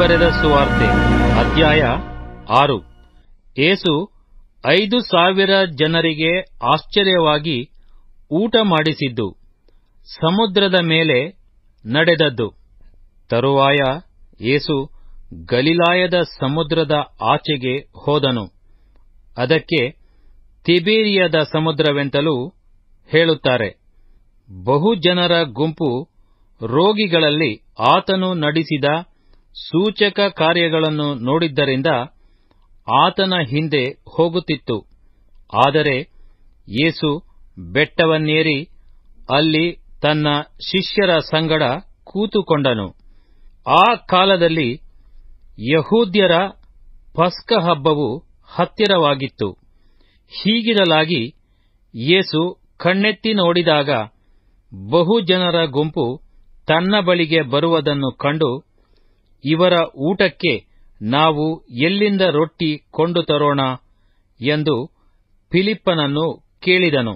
ಬರೆದ ಸುವಾರ್ತೆ ಅಧ್ಯಾಯ ಆರು ಏಸು ಐದು ಸಾವಿರ ಜನರಿಗೆ ಆಶ್ಚರ್ಯವಾಗಿ ಊಟ ಮಾಡಿಸಿದ್ದು ಸಮುದ್ರದ ಮೇಲೆ ನಡೆದದ್ದು ತರುವಾಯ ಏಸು ಗಲಿಲಾಯದ ಸಮುದ್ರದ ಆಚೆಗೆ ಹೋದನು ಅದಕ್ಕೆ ತಿಬೇರಿಯದ ಸಮುದ್ರವೆಂತಲೂ ಹೇಳುತ್ತಾರೆ ಬಹು ಜನರ ಗುಂಪು ರೋಗಿಗಳಲ್ಲಿ ಆತನು ನಡೆಸಿದ ಸೂಚಕ ಕಾರ್ಯಗಳನ್ನು ನೋಡಿದ್ದರಿಂದ ಆತನ ಹಿಂದೆ ಹೋಗುತ್ತಿತ್ತು ಆದರೆ ಯೇಸು ಬೆಟ್ಟವನ್ನೇರಿ ಅಲ್ಲಿ ತನ್ನ ಶಿಷ್ಯರ ಸಂಗಡ ಕೂತುಕೊಂಡನು ಆ ಕಾಲದಲ್ಲಿ ಯಹೂದ್ಯರ ಪಸ್ಕ ಹಬ್ಬವು ಹತ್ತಿರವಾಗಿತ್ತು ಹೀಗಿರಲಾಗಿ ಯೇಸು ಕಣ್ಣೆತ್ತಿ ನೋಡಿದಾಗ ಬಹುಜನರ ಗುಂಪು ತನ್ನ ಬಳಿಗೆ ಬರುವುದನ್ನು ಕಂಡು ಇವರ ಊಟಕ್ಕೆ ನಾವು ಎಲ್ಲಿಂದ ರೊಟ್ಟಿ ಕೊಂಡು ತರೋಣ ಎಂದು ಫಿಲಿಪ್ಪನನ್ನು ಕೇಳಿದನು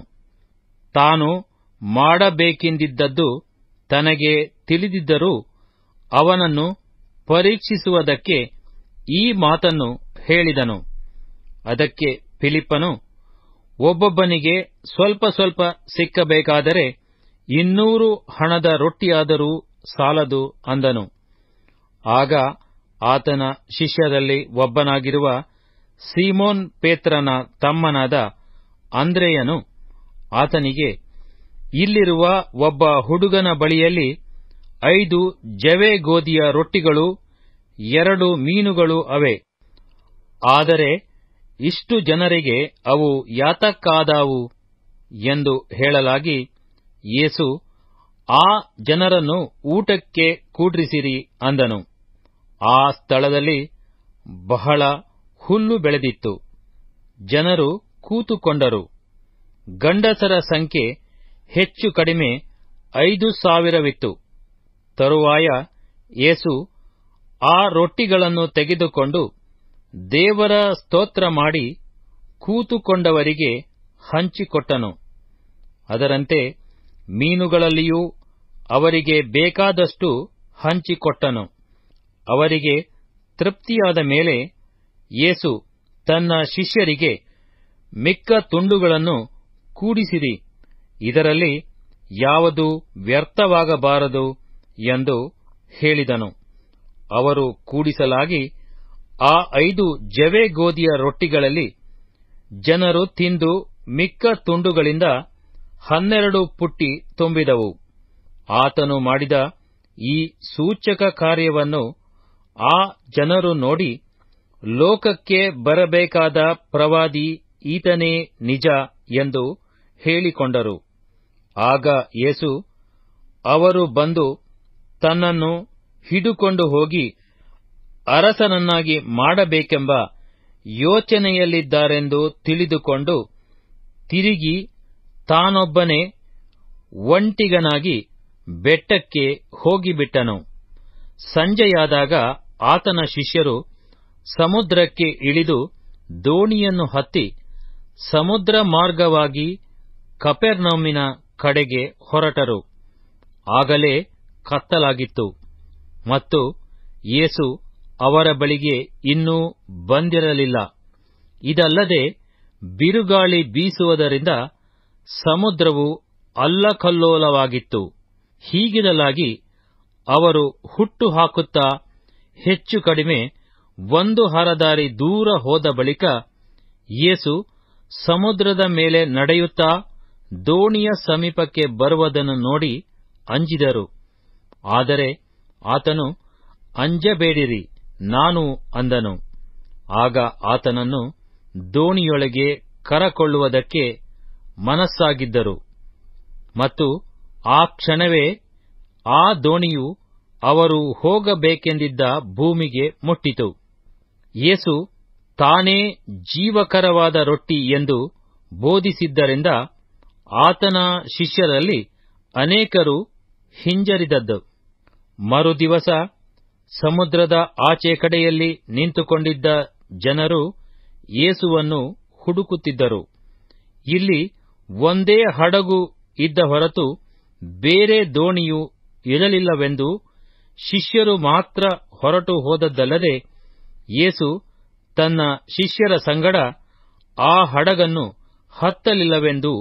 ತಾನು ಮಾಡಬೇಕೆಂದಿದ್ದದ್ದು ತನಗೆ ತಿಳಿದಿದ್ದರೂ ಅವನನ್ನು ಪರೀಕ್ಷಿಸುವುದಕ್ಕೆ ಈ ಮಾತನ್ನು ಹೇಳಿದನು ಅದಕ್ಕೆ ಫಿಲಿಪ್ಪನು ಒಬ್ಬೊಬ್ಬನಿಗೆ ಸ್ವಲ್ಪ ಸ್ವಲ್ಪ ಸಿಕ್ಕಬೇಕಾದರೆ ಇನ್ನೂರು ಹಣದ ರೊಟ್ಟಿಯಾದರೂ ಸಾಲದು ಅಂದನು ಆಗ ಆತನ ಶಿಷ್ಯರಲ್ಲಿ ಒಬ್ಬನಾಗಿರುವ ಸೀಮೋನ್ ಪೇತ್ರನ ತಮ್ಮನಾದ ಅಂದ್ರೆಯನು ಆತನಿಗೆ ಇಲ್ಲಿರುವ ಒಬ್ಬ ಹುಡುಗನ ಬಳಿಯಲ್ಲಿ ಐದು ಜವೆ ಗೋಧಿಯ ರೊಟ್ಟಿಗಳು ಎರಡು ಮೀನುಗಳು ಅವೆ ಆದರೆ ಇಷ್ಟು ಜನರಿಗೆ ಅವು ಯಾತಕ್ಕಾದಾವು ಎಂದು ಹೇಳಲಾಗಿ ಯೇಸು ಆ ಜನರನ್ನು ಊಟಕ್ಕೆ ಕೂಡ್ರಿಸಿರಿ ಅಂದನು ಆ ಸ್ಥಳದಲ್ಲಿ ಬಹಳ ಹುಲ್ಲು ಬೆಳೆದಿತ್ತು ಜನರು ಕೂತುಕೊಂಡರು ಗಂಡಸರ ಸಂಖ್ಯೆ ಹೆಚ್ಚು ಕಡಿಮೆ ಐದು ಸಾವಿರವಿತ್ತು ತರುವಾಯ ಏಸು ಆ ರೊಟ್ಟಿಗಳನ್ನು ತೆಗೆದುಕೊಂಡು ದೇವರ ಸ್ತೋತ್ರ ಮಾಡಿ ಕೂತುಕೊಂಡವರಿಗೆ ಹಂಚಿಕೊಟ್ಟನು ಅದರಂತೆ ಮೀನುಗಳಲ್ಲಿಯೂ ಅವರಿಗೆ ಬೇಕಾದಷ್ಟು ಹಂಚಿಕೊಟ್ಟನು ಅವರಿಗೆ ತೃಪ್ತಿಯಾದ ಮೇಲೆ ಯೇಸು ತನ್ನ ಶಿಷ್ಯರಿಗೆ ಮಿಕ್ಕ ತುಂಡುಗಳನ್ನು ಕೂಡಿಸಿರಿ ಇದರಲ್ಲಿ ಯಾವುದು ವ್ಯರ್ಥವಾಗಬಾರದು ಎಂದು ಹೇಳಿದನು ಅವರು ಕೂಡಿಸಲಾಗಿ ಆ ಐದು ಜವೆ ಗೋಧಿಯ ರೊಟ್ಟಿಗಳಲ್ಲಿ ಜನರು ತಿಂದು ಮಿಕ್ಕ ತುಂಡುಗಳಿಂದ ಹನ್ನೆರಡು ಪುಟ್ಟಿ ತುಂಬಿದವು ಆತನು ಮಾಡಿದ ಈ ಸೂಚಕ ಕಾರ್ಯವನ್ನು ಆ ಜನರು ನೋಡಿ ಲೋಕಕ್ಕೆ ಬರಬೇಕಾದ ಪ್ರವಾದಿ ಈತನೇ ನಿಜ ಎಂದು ಹೇಳಿಕೊಂಡರು ಆಗ ಯೇಸು ಅವರು ಬಂದು ತನ್ನನ್ನು ಹಿಡುಕೊಂಡು ಹೋಗಿ ಅರಸನನ್ನಾಗಿ ಮಾಡಬೇಕೆಂಬ ಯೋಚನೆಯಲ್ಲಿದ್ದಾರೆಂದು ತಿಳಿದುಕೊಂಡು ತಿರುಗಿ ತಾನೊಬ್ಬನೇ ಒಂಟಿಗನಾಗಿ ಬೆಟ್ಟಕ್ಕೆ ಹೋಗಿಬಿಟ್ಟನು ಸಂಜೆಯಾದಾಗ ಆತನ ಶಿಷ್ಯರು ಸಮುದ್ರಕ್ಕೆ ಇಳಿದು ದೋಣಿಯನ್ನು ಹತ್ತಿ ಸಮುದ್ರ ಮಾರ್ಗವಾಗಿ ಕಪೆರ್ನೌಮಿನ ಕಡೆಗೆ ಹೊರಟರು ಆಗಲೇ ಕತ್ತಲಾಗಿತ್ತು ಮತ್ತು ಯೇಸು ಅವರ ಬಳಿಗೆ ಇನ್ನೂ ಬಂದಿರಲಿಲ್ಲ ಇದಲ್ಲದೆ ಬಿರುಗಾಳಿ ಬೀಸುವುದರಿಂದ ಸಮುದ್ರವು ಅಲ್ಲಕಲ್ಲೋಲವಾಗಿತ್ತು ಹೀಗಿರಲಾಗಿ ಅವರು ಹುಟ್ಟು ಹಾಕುತ್ತಾ ಹೆಚ್ಚು ಕಡಿಮೆ ಒಂದು ಹರದಾರಿ ದೂರ ಹೋದ ಬಳಿಕ ಯೇಸು ಸಮುದ್ರದ ಮೇಲೆ ನಡೆಯುತ್ತಾ ದೋಣಿಯ ಸಮೀಪಕ್ಕೆ ಬರುವುದನ್ನು ನೋಡಿ ಅಂಜಿದರು ಆದರೆ ಆತನು ಅಂಜಬೇಡಿರಿ ನಾನು ಅಂದನು ಆಗ ಆತನನ್ನು ದೋಣಿಯೊಳಗೆ ಕರಕೊಳ್ಳುವುದಕ್ಕೆ ಮನಸ್ಸಾಗಿದ್ದರು ಮತ್ತು ಆ ಕ್ಷಣವೇ ಆ ದೋಣಿಯು ಅವರು ಹೋಗಬೇಕೆಂದಿದ್ದ ಭೂಮಿಗೆ ಮುಟ್ಟಿತು ಯೇಸು ತಾನೇ ಜೀವಕರವಾದ ರೊಟ್ಟಿ ಎಂದು ಬೋಧಿಸಿದ್ದರಿಂದ ಆತನ ಶಿಷ್ಯರಲ್ಲಿ ಅನೇಕರು ಹಿಂಜರಿದದ್ದು ಮರುದಿವಸ ಸಮುದ್ರದ ಆಚೆ ಕಡೆಯಲ್ಲಿ ನಿಂತುಕೊಂಡಿದ್ದ ಜನರು ಯೇಸುವನ್ನು ಹುಡುಕುತ್ತಿದ್ದರು ಇಲ್ಲಿ ಒಂದೇ ಹಡಗು ಇದ್ದ ಹೊರತು ಬೇರೆ ದೋಣಿಯು ಇರಲಿಲ್ಲವೆಂದು ಶಿಷ್ಯರು ಮಾತ್ರ ಹೊರಟು ಹೋದದ್ದಲ್ಲದೆ ಯೇಸು ತನ್ನ ಶಿಷ್ಯರ ಸಂಗಡ ಆ ಹಡಗನ್ನು ಹತ್ತಲಿಲ್ಲವೆಂದು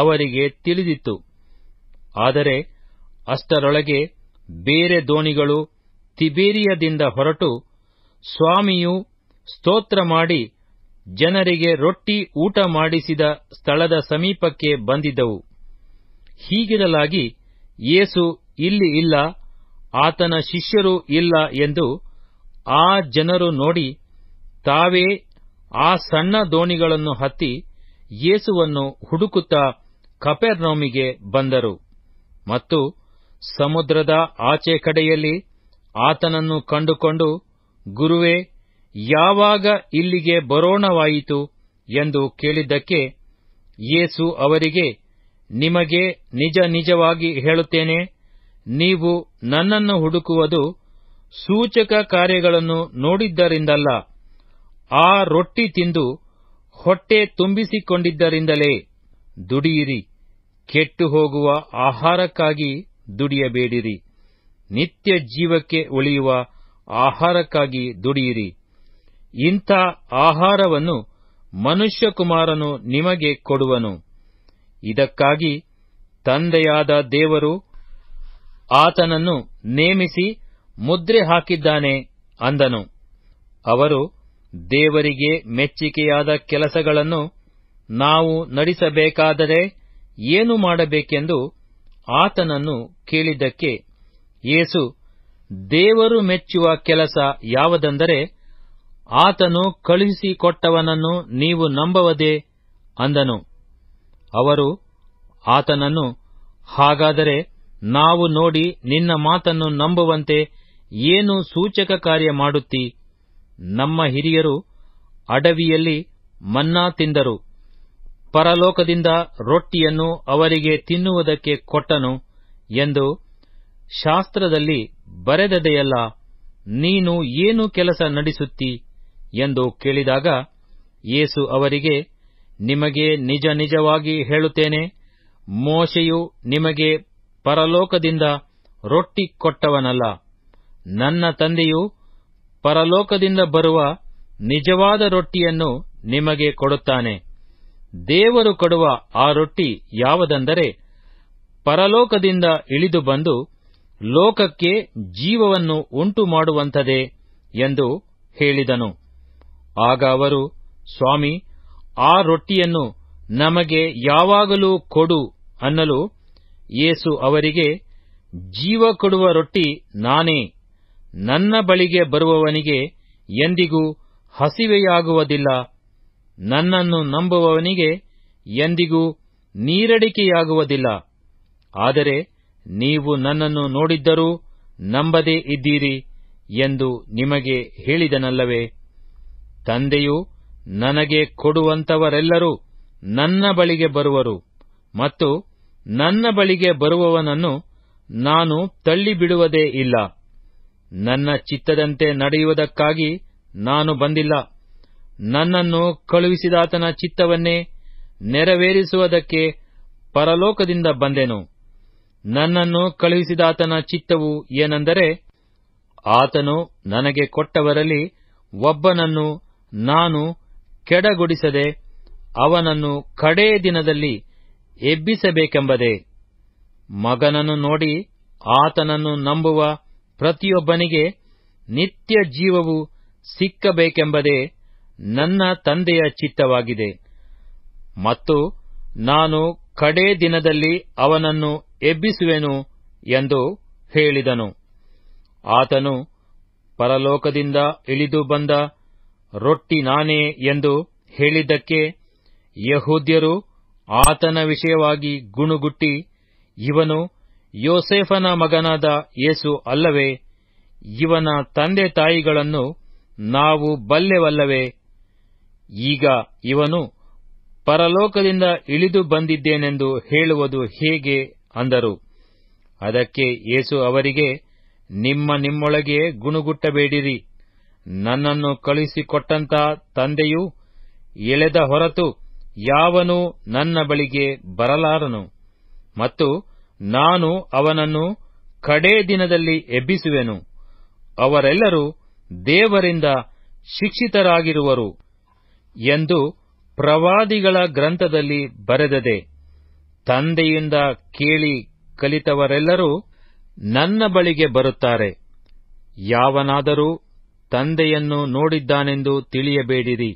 ಅವರಿಗೆ ತಿಳಿದಿತ್ತು ಆದರೆ ಅಷ್ಟರೊಳಗೆ ಬೇರೆ ದೋಣಿಗಳು ತಿಬೇರಿಯದಿಂದ ಹೊರಟು ಸ್ವಾಮಿಯು ಸ್ತೋತ್ರ ಮಾಡಿ ಜನರಿಗೆ ರೊಟ್ಟಿ ಊಟ ಮಾಡಿಸಿದ ಸ್ಥಳದ ಸಮೀಪಕ್ಕೆ ಬಂದಿದ್ದವು ಹೀಗಿರಲಾಗಿ ಯೇಸು ಇಲ್ಲಿ ಇಲ್ಲ ಆತನ ಶಿಷ್ಯರು ಇಲ್ಲ ಎಂದು ಆ ಜನರು ನೋಡಿ ತಾವೇ ಆ ಸಣ್ಣ ದೋಣಿಗಳನ್ನು ಹತ್ತಿ ಯೇಸುವನ್ನು ಹುಡುಕುತ್ತಾ ಕಪೆರ್ನೋಮಿಗೆ ಬಂದರು ಮತ್ತು ಸಮುದ್ರದ ಆಚೆ ಕಡೆಯಲ್ಲಿ ಆತನನ್ನು ಕಂಡುಕೊಂಡು ಗುರುವೇ ಯಾವಾಗ ಇಲ್ಲಿಗೆ ಬರೋಣವಾಯಿತು ಎಂದು ಕೇಳಿದ್ದಕ್ಕೆ ಯೇಸು ಅವರಿಗೆ ನಿಮಗೆ ನಿಜ ನಿಜವಾಗಿ ಹೇಳುತ್ತೇನೆ ನೀವು ನನ್ನನ್ನು ಹುಡುಕುವುದು ಸೂಚಕ ಕಾರ್ಯಗಳನ್ನು ನೋಡಿದ್ದರಿಂದಲ್ಲ ಆ ರೊಟ್ಟಿ ತಿಂದು ಹೊಟ್ಟೆ ತುಂಬಿಸಿಕೊಂಡಿದ್ದರಿಂದಲೇ ದುಡಿಯಿರಿ ಕೆಟ್ಟು ಹೋಗುವ ಆಹಾರಕ್ಕಾಗಿ ದುಡಿಯಬೇಡಿರಿ ನಿತ್ಯ ಜೀವಕ್ಕೆ ಉಳಿಯುವ ಆಹಾರಕ್ಕಾಗಿ ದುಡಿಯಿರಿ ಇಂಥ ಆಹಾರವನ್ನು ಮನುಷ್ಯಕುಮಾರನು ನಿಮಗೆ ಕೊಡುವನು ಇದಕ್ಕಾಗಿ ತಂದೆಯಾದ ದೇವರು ಆತನನ್ನು ನೇಮಿಸಿ ಮುದ್ರೆ ಹಾಕಿದ್ದಾನೆ ಅಂದನು ಅವರು ದೇವರಿಗೆ ಮೆಚ್ಚಿಕೆಯಾದ ಕೆಲಸಗಳನ್ನು ನಾವು ನಡೆಸಬೇಕಾದರೆ ಏನು ಮಾಡಬೇಕೆಂದು ಆತನನ್ನು ಕೇಳಿದ್ದಕ್ಕೆ ಯೇಸು ದೇವರು ಮೆಚ್ಚುವ ಕೆಲಸ ಯಾವುದೆಂದರೆ ಆತನು ಕಳುಹಿಸಿಕೊಟ್ಟವನನ್ನು ನೀವು ನಂಬವದೆ ಅಂದನು ಅವರು ಆತನನ್ನು ಹಾಗಾದರೆ ನಾವು ನೋಡಿ ನಿನ್ನ ಮಾತನ್ನು ನಂಬುವಂತೆ ಏನು ಸೂಚಕ ಕಾರ್ಯ ಮಾಡುತ್ತಿ ನಮ್ಮ ಹಿರಿಯರು ಅಡವಿಯಲ್ಲಿ ಮನ್ನಾ ತಿಂದರು ಪರಲೋಕದಿಂದ ರೊಟ್ಟಿಯನ್ನು ಅವರಿಗೆ ತಿನ್ನುವುದಕ್ಕೆ ಕೊಟ್ಟನು ಎಂದು ಶಾಸ್ತ್ರದಲ್ಲಿ ಬರೆದದೆಯಲ್ಲ ನೀನು ಏನು ಕೆಲಸ ನಡೆಸುತ್ತಿ ಎಂದು ಕೇಳಿದಾಗ ಯೇಸು ಅವರಿಗೆ ನಿಮಗೆ ನಿಜ ನಿಜವಾಗಿ ಹೇಳುತ್ತೇನೆ ಮೋಶೆಯು ನಿಮಗೆ ಪರಲೋಕದಿಂದ ರೊಟ್ಟಿ ಕೊಟ್ಟವನಲ್ಲ ನನ್ನ ತಂದೆಯು ಪರಲೋಕದಿಂದ ಬರುವ ನಿಜವಾದ ರೊಟ್ಟಿಯನ್ನು ನಿಮಗೆ ಕೊಡುತ್ತಾನೆ ದೇವರು ಕೊಡುವ ಆ ರೊಟ್ಟಿ ಯಾವುದೆಂದರೆ ಪರಲೋಕದಿಂದ ಇಳಿದು ಬಂದು ಲೋಕಕ್ಕೆ ಜೀವವನ್ನು ಉಂಟು ಮಾಡುವಂಥದೇ ಎಂದು ಹೇಳಿದನು ಆಗ ಅವರು ಸ್ವಾಮಿ ಆ ರೊಟ್ಟಿಯನ್ನು ನಮಗೆ ಯಾವಾಗಲೂ ಕೊಡು ಅನ್ನಲು ಯೇಸು ಅವರಿಗೆ ಜೀವ ಕೊಡುವ ರೊಟ್ಟಿ ನಾನೇ ನನ್ನ ಬಳಿಗೆ ಬರುವವನಿಗೆ ಎಂದಿಗೂ ಹಸಿವೆಯಾಗುವುದಿಲ್ಲ ನನ್ನನ್ನು ನಂಬುವವನಿಗೆ ಎಂದಿಗೂ ನೀರಡಿಕೆಯಾಗುವುದಿಲ್ಲ ಆದರೆ ನೀವು ನನ್ನನ್ನು ನೋಡಿದ್ದರೂ ನಂಬದೇ ಇದ್ದೀರಿ ಎಂದು ನಿಮಗೆ ಹೇಳಿದನಲ್ಲವೇ ತಂದೆಯು ನನಗೆ ಕೊಡುವಂತವರೆಲ್ಲರೂ ನನ್ನ ಬಳಿಗೆ ಬರುವರು ಮತ್ತು ನನ್ನ ಬಳಿಗೆ ಬರುವವನನ್ನು ನಾನು ತಳ್ಳಿಬಿಡುವುದೇ ಇಲ್ಲ ನನ್ನ ಚಿತ್ತದಂತೆ ನಡೆಯುವುದಕ್ಕಾಗಿ ನಾನು ಬಂದಿಲ್ಲ ನನ್ನನ್ನು ಕಳುಹಿಸಿದಾತನ ಚಿತ್ತವನ್ನೇ ನೆರವೇರಿಸುವುದಕ್ಕೆ ಪರಲೋಕದಿಂದ ಬಂದೆನು ನನ್ನನ್ನು ಕಳುಹಿಸಿದಾತನ ಚಿತ್ತವು ಏನೆಂದರೆ ಆತನು ನನಗೆ ಕೊಟ್ಟವರಲ್ಲಿ ಒಬ್ಬನನ್ನು ನಾನು ಕೆಡಗುಡಿಸದೆ ಅವನನ್ನು ಕಡೇ ದಿನದಲ್ಲಿ ಎಬ್ಬಿಸಬೇಕೆಂಬದೇ ಮಗನನ್ನು ನೋಡಿ ಆತನನ್ನು ನಂಬುವ ಪ್ರತಿಯೊಬ್ಬನಿಗೆ ನಿತ್ಯ ಜೀವವು ಸಿಕ್ಕಬೇಕೆಂಬುದೇ ನನ್ನ ತಂದೆಯ ಚಿತ್ತವಾಗಿದೆ ಮತ್ತು ನಾನು ಕಡೇ ದಿನದಲ್ಲಿ ಅವನನ್ನು ಎಬ್ಬಿಸುವೆನು ಎಂದು ಹೇಳಿದನು ಆತನು ಪರಲೋಕದಿಂದ ಇಳಿದು ಬಂದ ರೊಟ್ಟಿ ನಾನೇ ಎಂದು ಹೇಳಿದ್ದಕ್ಕೆ ಯಹೂದ್ಯರು ಆತನ ವಿಷಯವಾಗಿ ಗುಣುಗುಟ್ಟಿ ಇವನು ಯೋಸೇಫನ ಮಗನಾದ ಯೇಸು ಅಲ್ಲವೇ ಇವನ ತಂದೆ ತಾಯಿಗಳನ್ನು ನಾವು ಬಲ್ಲೆವಲ್ಲವೇ ಈಗ ಇವನು ಪರಲೋಕದಿಂದ ಇಳಿದು ಬಂದಿದ್ದೇನೆಂದು ಹೇಳುವುದು ಹೇಗೆ ಅಂದರು ಅದಕ್ಕೆ ಯೇಸು ಅವರಿಗೆ ನಿಮ್ಮ ನಿಮ್ಮೊಳಗೆ ಗುಣಗುಟ್ಟಬೇಡಿರಿ ನನ್ನನ್ನು ಕಳುಹಿಸಿಕೊಟ್ಟಂತ ತಂದೆಯು ಎಳೆದ ಹೊರತು ಯಾವನು ನನ್ನ ಬಳಿಗೆ ಬರಲಾರನು ಮತ್ತು ನಾನು ಅವನನ್ನು ಕಡೇ ದಿನದಲ್ಲಿ ಎಬ್ಬಿಸುವೆನು ಅವರೆಲ್ಲರೂ ದೇವರಿಂದ ಶಿಕ್ಷಿತರಾಗಿರುವರು ಎಂದು ಪ್ರವಾದಿಗಳ ಗ್ರಂಥದಲ್ಲಿ ಬರೆದದೆ ತಂದೆಯಿಂದ ಕೇಳಿ ಕಲಿತವರೆಲ್ಲರೂ ನನ್ನ ಬಳಿಗೆ ಬರುತ್ತಾರೆ ಯಾವನಾದರೂ ತಂದೆಯನ್ನು ನೋಡಿದ್ದಾನೆಂದು ತಿಳಿಯಬೇಡಿರಿ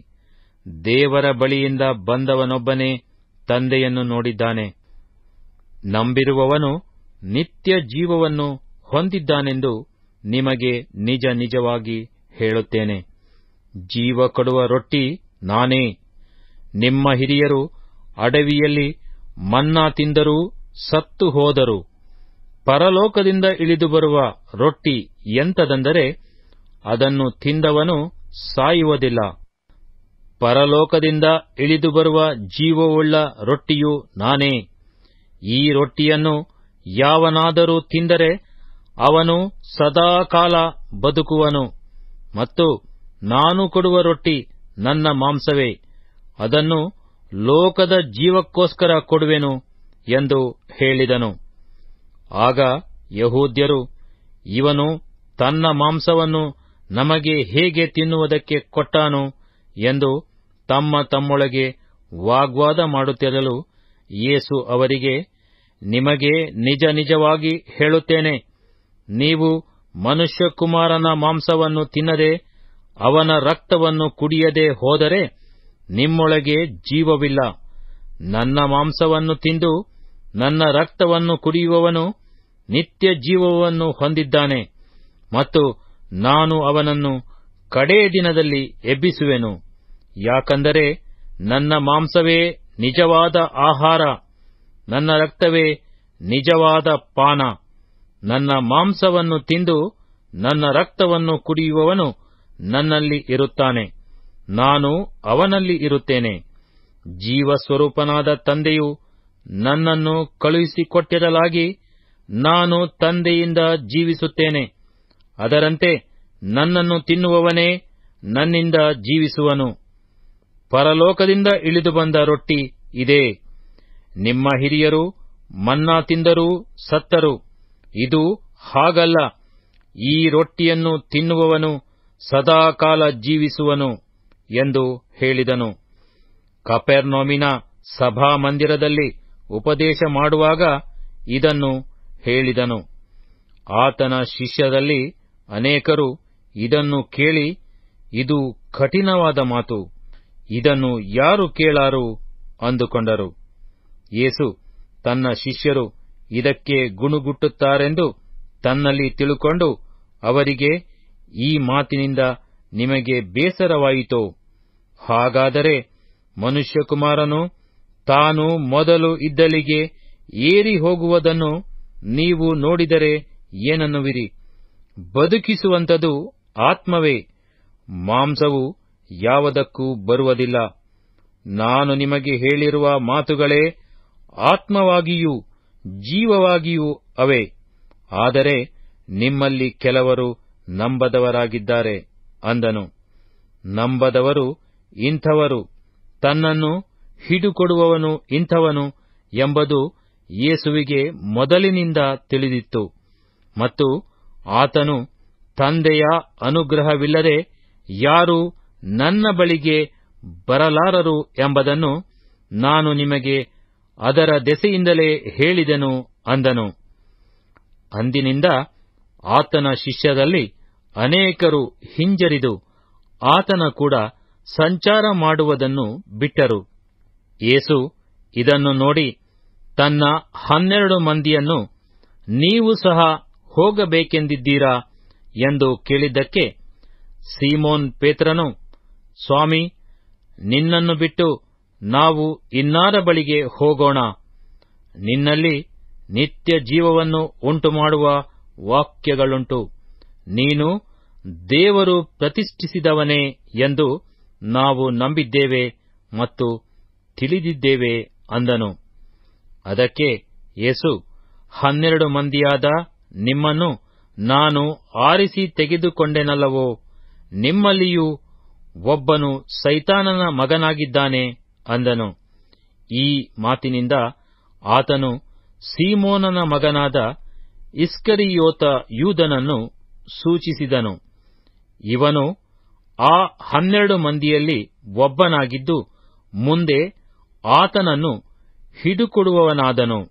ದೇವರ ಬಳಿಯಿಂದ ಬಂದವನೊಬ್ಬನೇ ತಂದೆಯನ್ನು ನೋಡಿದ್ದಾನೆ ನಂಬಿರುವವನು ನಿತ್ಯ ಜೀವವನ್ನು ಹೊಂದಿದ್ದಾನೆಂದು ನಿಮಗೆ ನಿಜ ನಿಜವಾಗಿ ಹೇಳುತ್ತೇನೆ ಜೀವ ಕೊಡುವ ರೊಟ್ಟಿ ನಾನೇ ನಿಮ್ಮ ಹಿರಿಯರು ಅಡವಿಯಲ್ಲಿ ಮನ್ನಾ ತಿಂದರೂ ಸತ್ತು ಹೋದರು ಪರಲೋಕದಿಂದ ಇಳಿದು ಬರುವ ರೊಟ್ಟಿ ಎಂತದಂದರೆ ಅದನ್ನು ತಿಂದವನು ಸಾಯುವುದಿಲ್ಲ ಪರಲೋಕದಿಂದ ಇಳಿದು ಬರುವ ಜೀವವುಳ್ಳ ರೊಟ್ಟಿಯು ನಾನೇ ಈ ರೊಟ್ಟಿಯನ್ನು ಯಾವನಾದರೂ ತಿಂದರೆ ಅವನು ಸದಾಕಾಲ ಬದುಕುವನು ಮತ್ತು ನಾನು ಕೊಡುವ ರೊಟ್ಟಿ ನನ್ನ ಮಾಂಸವೇ ಅದನ್ನು ಲೋಕದ ಜೀವಕ್ಕೋಸ್ಕರ ಕೊಡುವೆನು ಎಂದು ಹೇಳಿದನು ಆಗ ಯಹೂದ್ಯರು ಇವನು ತನ್ನ ಮಾಂಸವನ್ನು ನಮಗೆ ಹೇಗೆ ತಿನ್ನುವುದಕ್ಕೆ ಕೊಟ್ಟಾನು ಎಂದು ತಮ್ಮ ತಮ್ಮೊಳಗೆ ವಾಗ್ವಾದ ಮಾಡುತ್ತಿರಲು ಯೇಸು ಅವರಿಗೆ ನಿಮಗೆ ನಿಜ ನಿಜವಾಗಿ ಹೇಳುತ್ತೇನೆ ನೀವು ಮನುಷ್ಯಕುಮಾರನ ಮಾಂಸವನ್ನು ತಿನ್ನದೆ ಅವನ ರಕ್ತವನ್ನು ಕುಡಿಯದೆ ಹೋದರೆ ನಿಮ್ಮೊಳಗೆ ಜೀವವಿಲ್ಲ ನನ್ನ ಮಾಂಸವನ್ನು ತಿಂದು ನನ್ನ ರಕ್ತವನ್ನು ಕುಡಿಯುವವನು ನಿತ್ಯ ಜೀವವನ್ನು ಹೊಂದಿದ್ದಾನೆ ಮತ್ತು ನಾನು ಅವನನ್ನು ಕಡೇ ದಿನದಲ್ಲಿ ಎಬ್ಬಿಸುವೆನು ಯಾಕಂದರೆ ನನ್ನ ಮಾಂಸವೇ ನಿಜವಾದ ಆಹಾರ ನನ್ನ ರಕ್ತವೇ ನಿಜವಾದ ಪಾನ ನನ್ನ ಮಾಂಸವನ್ನು ತಿಂದು ನನ್ನ ರಕ್ತವನ್ನು ಕುಡಿಯುವವನು ನನ್ನಲ್ಲಿ ಇರುತ್ತಾನೆ ನಾನು ಅವನಲ್ಲಿ ಇರುತ್ತೇನೆ ಜೀವ ಸ್ವರೂಪನಾದ ತಂದೆಯು ನನ್ನನ್ನು ಕಳುಹಿಸಿಕೊಟ್ಟಿರಲಾಗಿ ನಾನು ತಂದೆಯಿಂದ ಜೀವಿಸುತ್ತೇನೆ ಅದರಂತೆ ನನ್ನನ್ನು ತಿನ್ನುವವನೇ ನನ್ನಿಂದ ಜೀವಿಸುವನು ಪರಲೋಕದಿಂದ ಇಳಿದು ಬಂದ ರೊಟ್ಟಿ ಇದೆ ನಿಮ್ಮ ಹಿರಿಯರು ಮನ್ನಾ ತಿಂದರೂ ಸತ್ತರು ಇದು ಹಾಗಲ್ಲ ಈ ರೊಟ್ಟಿಯನ್ನು ತಿನ್ನುವವನು ಸದಾಕಾಲ ಜೀವಿಸುವನು ಎಂದು ಹೇಳಿದನು ಕಪೆರ್ನೋಮಿನ ಸಭಾ ಮಂದಿರದಲ್ಲಿ ಉಪದೇಶ ಮಾಡುವಾಗ ಇದನ್ನು ಹೇಳಿದನು ಆತನ ಶಿಷ್ಯದಲ್ಲಿ ಅನೇಕರು ಇದನ್ನು ಕೇಳಿ ಇದು ಕಠಿಣವಾದ ಮಾತು ಇದನ್ನು ಯಾರು ಕೇಳಾರು ಅಂದುಕೊಂಡರು ಯೇಸು ತನ್ನ ಶಿಷ್ಯರು ಇದಕ್ಕೆ ಗುಣುಗುಟ್ಟುತ್ತಾರೆಂದು ತನ್ನಲ್ಲಿ ತಿಳುಕೊಂಡು ಅವರಿಗೆ ಈ ಮಾತಿನಿಂದ ನಿಮಗೆ ಬೇಸರವಾಯಿತು ಹಾಗಾದರೆ ಮನುಷ್ಯಕುಮಾರನು ತಾನು ಮೊದಲು ಇದ್ದಲಿಗೆ ಏರಿ ಹೋಗುವುದನ್ನು ನೀವು ನೋಡಿದರೆ ಏನನ್ನುವಿರಿ ಬದುಕಿಸುವಂತದು ಆತ್ಮವೇ ಮಾಂಸವು ಯಾವುದಕ್ಕೂ ಬರುವುದಿಲ್ಲ ನಾನು ನಿಮಗೆ ಹೇಳಿರುವ ಮಾತುಗಳೇ ಆತ್ಮವಾಗಿಯೂ ಜೀವವಾಗಿಯೂ ಅವೆ ಆದರೆ ನಿಮ್ಮಲ್ಲಿ ಕೆಲವರು ನಂಬದವರಾಗಿದ್ದಾರೆ ಅಂದನು ನಂಬದವರು ಇಂಥವರು ತನ್ನನ್ನು ಹಿಡುಕೊಡುವವನು ಇಂಥವನು ಎಂಬುದು ಯೇಸುವಿಗೆ ಮೊದಲಿನಿಂದ ತಿಳಿದಿತ್ತು ಮತ್ತು ಆತನು ತಂದೆಯ ಅನುಗ್ರಹವಿಲ್ಲದೆ ಯಾರೂ ನನ್ನ ಬಳಿಗೆ ಬರಲಾರರು ಎಂಬುದನ್ನು ನಾನು ನಿಮಗೆ ಅದರ ದೆಸೆಯಿಂದಲೇ ಹೇಳಿದೆನು ಅಂದನು ಅಂದಿನಿಂದ ಆತನ ಶಿಷ್ಯರಲ್ಲಿ ಅನೇಕರು ಹಿಂಜರಿದು ಆತನ ಕೂಡ ಸಂಚಾರ ಮಾಡುವುದನ್ನು ಬಿಟ್ಟರು ಏಸು ಇದನ್ನು ನೋಡಿ ತನ್ನ ಹನ್ನೆರಡು ಮಂದಿಯನ್ನು ನೀವು ಸಹ ಹೋಗಬೇಕೆಂದಿದ್ದೀರಾ ಎಂದು ಕೇಳಿದ್ದಕ್ಕೆ ಸೀಮೋನ್ ಪೇತ್ರನು ಸ್ವಾಮಿ ನಿನ್ನನ್ನು ಬಿಟ್ಟು ನಾವು ಇನ್ನಾರ ಬಳಿಗೆ ಹೋಗೋಣ ನಿನ್ನಲ್ಲಿ ನಿತ್ಯ ಜೀವವನ್ನು ಉಂಟು ಮಾಡುವ ವಾಕ್ಯಗಳುಂಟು ನೀನು ದೇವರು ಪ್ರತಿಷ್ಠಿಸಿದವನೇ ಎಂದು ನಾವು ನಂಬಿದ್ದೇವೆ ಮತ್ತು ತಿಳಿದಿದ್ದೇವೆ ಅಂದನು ಅದಕ್ಕೆ ಯೇಸು ಹನ್ನೆರಡು ಮಂದಿಯಾದ ನಿಮ್ಮನ್ನು ನಾನು ಆರಿಸಿ ತೆಗೆದುಕೊಂಡೆನಲ್ಲವೋ ನಿಮ್ಮಲ್ಲಿಯೂ ಒಬ್ಬನು ಸೈತಾನನ ಮಗನಾಗಿದ್ದಾನೆ ಅಂದನು ಈ ಮಾತಿನಿಂದ ಆತನು ಸೀಮೋನನ ಮಗನಾದ ಇಸ್ಕರಿಯೋತ ಯೂದನನ್ನು ಸೂಚಿಸಿದನು ಇವನು ಆ ಹನ್ನೆರಡು ಮಂದಿಯಲ್ಲಿ ಒಬ್ಬನಾಗಿದ್ದು ಮುಂದೆ ಆತನನ್ನು ಹಿಡುಕೊಡುವವನಾದನು